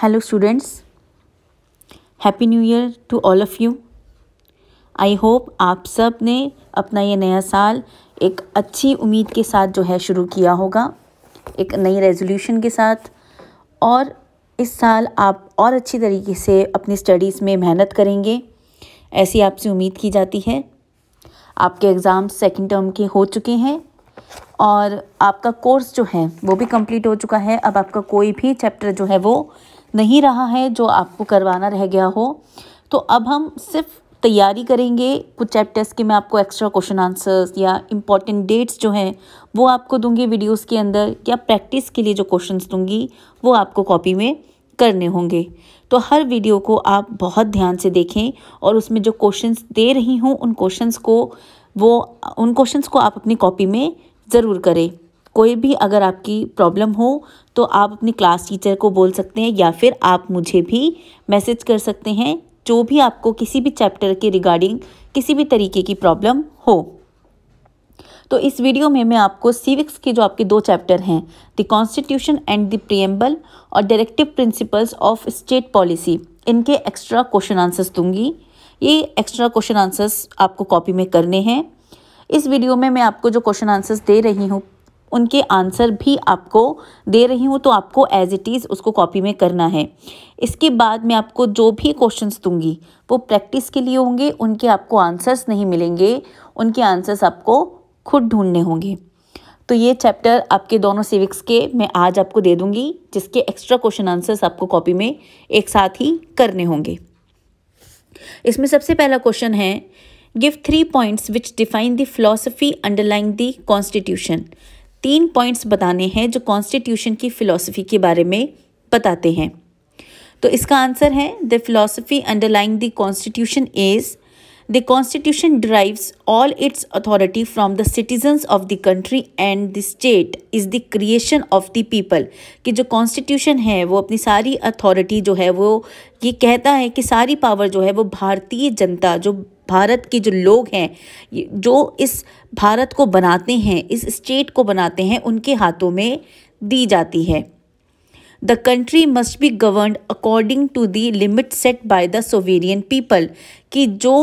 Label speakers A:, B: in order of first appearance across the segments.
A: Hello students happy new year to all of you I hope आप सब ने अपना ये नया साल एक अच्छी उम्मीद के साथ जो है शुरू किया होगा एक नई रेजोल्यूशन के साथ और इस साल आप और अच्छी तरीके से अपनी स्टडीज़ में मेहनत करेंगे ऐसी आपसे उम्मीद की जाती है आपके एग्ज़ाम सेकेंड टर्म के हो चुके हैं और आपका कोर्स जो है वो भी कंप्लीट हो चुका है अब आपका कोई भी चैप्टर जो है वो नहीं रहा है जो आपको करवाना रह गया हो तो अब हम सिर्फ तैयारी करेंगे कुछ चैप्टर्स के मैं आपको एक्स्ट्रा क्वेश्चन आंसर्स या इम्पॉर्टेंट डेट्स जो हैं वो आपको दूंगी वीडियोस के अंदर या प्रैक्टिस के लिए जो क्वेश्चंस दूंगी वो आपको कॉपी में करने होंगे तो हर वीडियो को आप बहुत ध्यान से देखें और उसमें जो क्वेश्चंस दे रही हूँ उन क्वेश्चंस को वो उन क्वेश्चन को आप अपनी कॉपी में ज़रूर करें कोई भी अगर आपकी प्रॉब्लम हो तो आप अपनी क्लास टीचर को बोल सकते हैं या फिर आप मुझे भी मैसेज कर सकते हैं जो भी आपको किसी भी चैप्टर के रिगार्डिंग किसी भी तरीके की प्रॉब्लम हो तो इस वीडियो में मैं आपको सिविक्स के जो आपके दो चैप्टर हैं the constitution and the preamble और directive principles of state policy इनके एक्स्ट्रा क्वेश्चन आंसर्स दूंगी ये एक्स्ट्रा क्वेश्चन आंसर्स आपको कॉपी में करने हैं इस वीडियो में मैं आपको जो क्वेश्चन आंसर्स दे रही हूँ उनके आंसर भी आपको दे रही हूँ तो आपको एज इट इज़ उसको कॉपी में करना है इसके बाद मैं आपको जो भी क्वेश्चंस दूंगी वो प्रैक्टिस के लिए होंगे उनके आपको आंसर्स नहीं मिलेंगे उनके आंसर्स आपको खुद ढूंढने होंगे तो ये चैप्टर आपके दोनों सिविक्स के मैं आज आपको दे दूंगी जिसके एक्स्ट्रा क्वेश्चन आंसर्स आपको कॉपी में एक साथ ही करने होंगे इसमें सबसे पहला क्वेश्चन है give three points which define the philosophy underline the constitution तीन पॉइंट्स बताने हैं जो कॉन्स्टिट्यूशन की फ़िलासफ़ी के बारे में बताते हैं तो इसका आंसर है the philosophy underlying the constitution is the constitution drives all its authority from the citizens of the country and the state is the creation of the people कि जो कॉन्स्टिट्यूशन है वो अपनी सारी अथॉरिटी जो है वो ये कहता है कि सारी पावर जो है वो भारतीय जनता जो भारत के जो लोग हैं जो इस भारत को बनाते हैं इस स्टेट को बनाते हैं उनके हाथों में दी जाती है the country must be govern according to the limit set by the sovereign people कि जो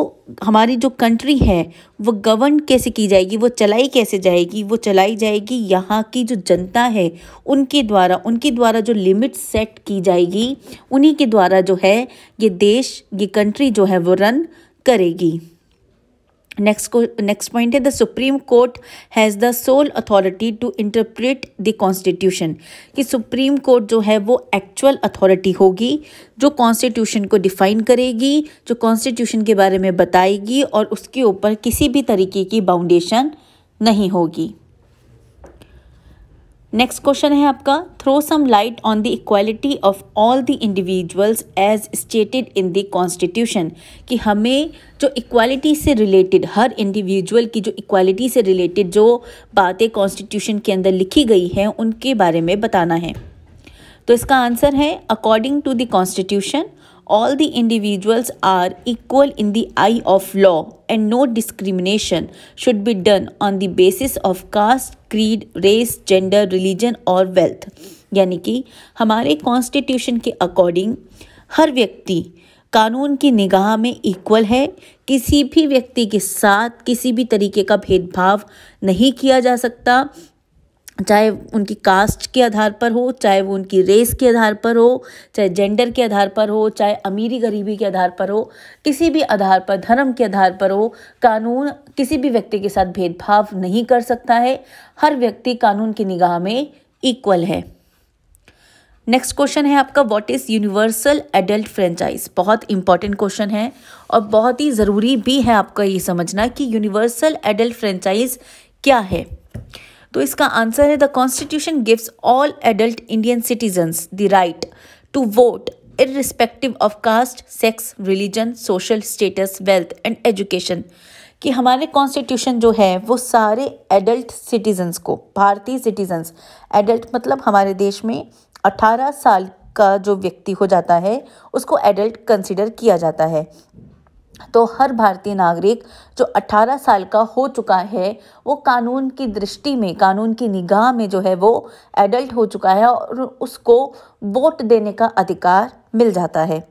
A: हमारी जो कंट्री है वो गवर्न कैसे की जाएगी वो चलाई कैसे जाएगी वो चलाई जाएगी यहाँ की जो जनता है उनके द्वारा उनके द्वारा जो लिमिट सेट की जाएगी उन्हीं के द्वारा जो है ये देश ये कंट्री जो है वो रन करेगी नेक्स्ट नेक्स्ट पॉइंट है the supreme court has the sole authority to interpret the constitution कि सुप्रीम कोर्ट जो है वो एक्चुअल अथॉरिटी होगी जो कॉन्स्टिट्यूशन को डिफाइन करेगी जो कॉन्स्टिट्यूशन के बारे में बताएगी और उसके ऊपर किसी भी तरीके की बाउंडेशन नहीं होगी नेक्स्ट क्वेश्चन है आपका throw some light on the equality of all the individuals as stated in the constitution कि हमें जो इक्वालिटी से रिलेटेड हर इंडिविजुअल की जो इक्वालिटी से रिलेटेड जो बातें कॉन्स्टिट्यूशन के अंदर लिखी गई हैं उनके बारे में बताना है तो इसका आंसर है according to the constitution all the individuals are equal in the eye of law and no discrimination should be done on the basis of caste, creed, race, gender, religion or wealth. यानी कि हमारे constitution के according हर व्यक्ति कानून की निगाह में equal है किसी भी व्यक्ति के साथ किसी भी तरीके का भेदभाव नहीं किया जा सकता चाहे उनकी कास्ट के आधार पर हो चाहे वो उनकी रेस के आधार पर हो चाहे जेंडर के आधार पर हो चाहे अमीरी गरीबी के आधार पर हो किसी भी आधार पर धर्म के आधार पर हो कानून किसी भी व्यक्ति के साथ भेदभाव नहीं कर सकता है हर व्यक्ति कानून की निगाह में इक्वल है नेक्स्ट क्वेश्चन है आपका what is universal adult franchise बहुत इंपॉर्टेंट क्वेश्चन है और बहुत ही ज़रूरी भी है आपका ये समझना कि यूनिवर्सल एडल्ट फ्रेंचाइज क्या है तो इसका आंसर है the constitution gives all adult Indian citizens the right to vote irrespective of caste sex religion social status wealth and education कि हमारे कॉन्स्टिट्यूशन जो है वो सारे एडल्ट सिटीजन्स को भारतीय सिटीजन्स एडल्ट मतलब हमारे देश में 18 साल का जो व्यक्ति हो जाता है उसको एडल्ट कंसिडर किया जाता है तो हर भारतीय नागरिक जो 18 साल का हो चुका है वो कानून की दृष्टि में कानून की निगाह में जो है वो एडल्ट हो चुका है और उसको वोट देने का अधिकार मिल जाता है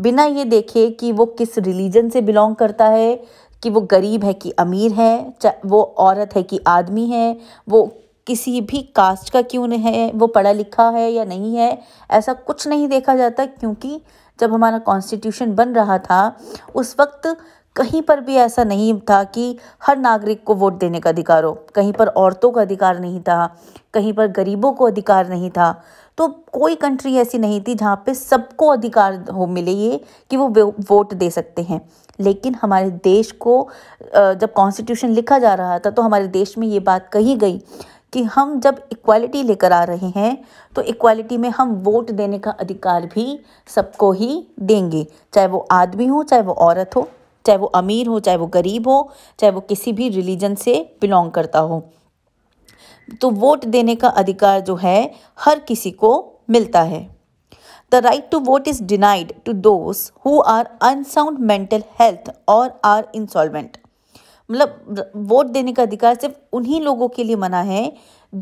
A: बिना ये देखे कि वो किस रिलीजन से बिलोंग करता है कि वो गरीब है कि अमीर है वो औरत है कि आदमी है वो किसी भी कास्ट का क्यों नहीं है वो पढ़ा लिखा है या नहीं है ऐसा कुछ नहीं देखा जाता क्योंकि जब हमारा कॉन्स्टिट्यूशन बन रहा था उस वक्त कहीं पर भी ऐसा नहीं था कि हर नागरिक को वोट देने का अधिकार हो कहीं पर औरतों का अधिकार नहीं था कहीं पर गरीबों को अधिकार नहीं था तो कोई कंट्री ऐसी नहीं थी जहाँ पे सबको अधिकार हो मिले ये कि वो वोट दे सकते हैं लेकिन हमारे देश को जब कॉन्स्टिट्यूशन लिखा जा रहा था तो हमारे देश में ये बात कही गई कि हम जब इक्वालिटी लेकर आ रहे हैं तो इक्वालिटी में हम वोट देने का अधिकार भी सबको ही देंगे चाहे वो आदमी हो चाहे वो औरत हो चाहे वो अमीर हो चाहे वो गरीब हो चाहे वो किसी भी रिलीजन से बिलोंग करता हो तो वोट देने का अधिकार जो है हर किसी को मिलता है the right to vote is denied to those who are unsound mental health और आर इंसॉल्वेंट मतलब वोट देने का अधिकार सिर्फ उन्हीं लोगों के लिए मना है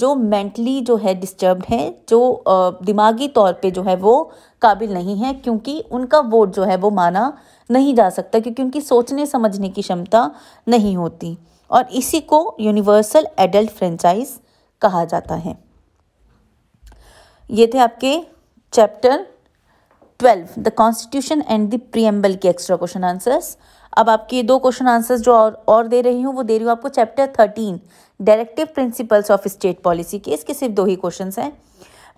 A: जो मेंटली जो है डिस्टर्ब हैं जो दिमागी तौर पे जो है वो काबिल नहीं है क्योंकि उनका वोट जो है वो माना नहीं जा सकता क्योंकि उनकी सोचने समझने की क्षमता नहीं होती और इसी को यूनिवर्सल एडल्ट फ्रेंचाइज कहा जाता है ये थे आपके chapter twelve the constitution and the preamble के एक्स्ट्रा क्वेश्चन आंसर्स अब आपके दो क्वेश्चन आंसर्स जो और, और दे रही हूँ वो दे रही हूँ आपको chapter thirteen directive principles of state policy के इसके सिर्फ दो ही क्वेश्चन हैं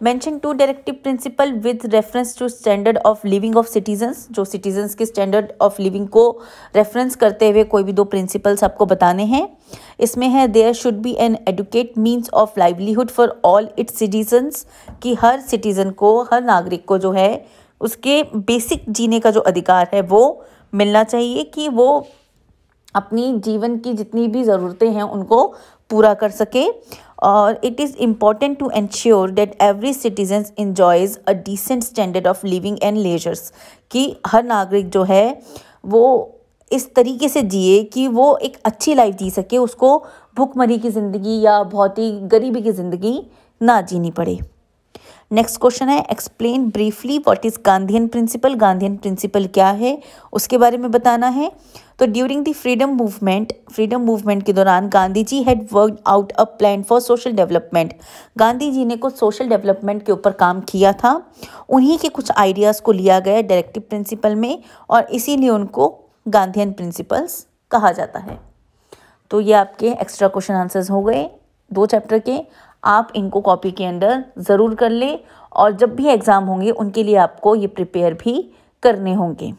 A: mention two directive principle with reference to standard of living of citizens जो सिटीजन्स के स्टैंडर्ड ऑफ लिविंग को रेफरेंस करते हुए कोई भी दो प्रिंसिपल्स आपको बताने हैं इसमें है there should be an adequate means of livelihood for all its citizens कि हर सिटीजन को हर नागरिक को जो है उसके बेसिक जीने का जो अधिकार है वो मिलना चाहिए कि वो अपनी जीवन की जितनी भी ज़रूरतें हैं उनको पूरा कर सके और it is important to ensure that every citizen enjoys a decent standard of living and leisure कि हर नागरिक जो है वो इस तरीके से जिए कि वो एक अच्छी लाइफ जी सके उसको भुखमरी की ज़िंदगी या बहुत ही गरीबी की ज़िंदगी ना जीनी पड़े नेक्स्ट क्वेश्चन है explain briefly what is Gandhian principle Gandhian principle क्या है उसके बारे में बताना है तो during the freedom movement freedom movement के दौरान Gandhi ji had work out a plan for social development Gandhi ji ने कुछ सोशल डेवलपमेंट के ऊपर काम किया था उन्हीं के कुछ आइडियाज़ को लिया गया डायरेक्टिव प्रिंसिपल में और इसीलिए उनको गांधीन प्रिंसिपल्स कहा जाता है तो ये आपके एक्स्ट्रा क्वेश्चन आंसर्स हो गए दो चैप्टर के आप इनको कॉपी के अंदर ज़रूर कर लें और जब भी एग्ज़ाम होंगे उनके लिए आपको ये प्रिपेयर भी करने होंगे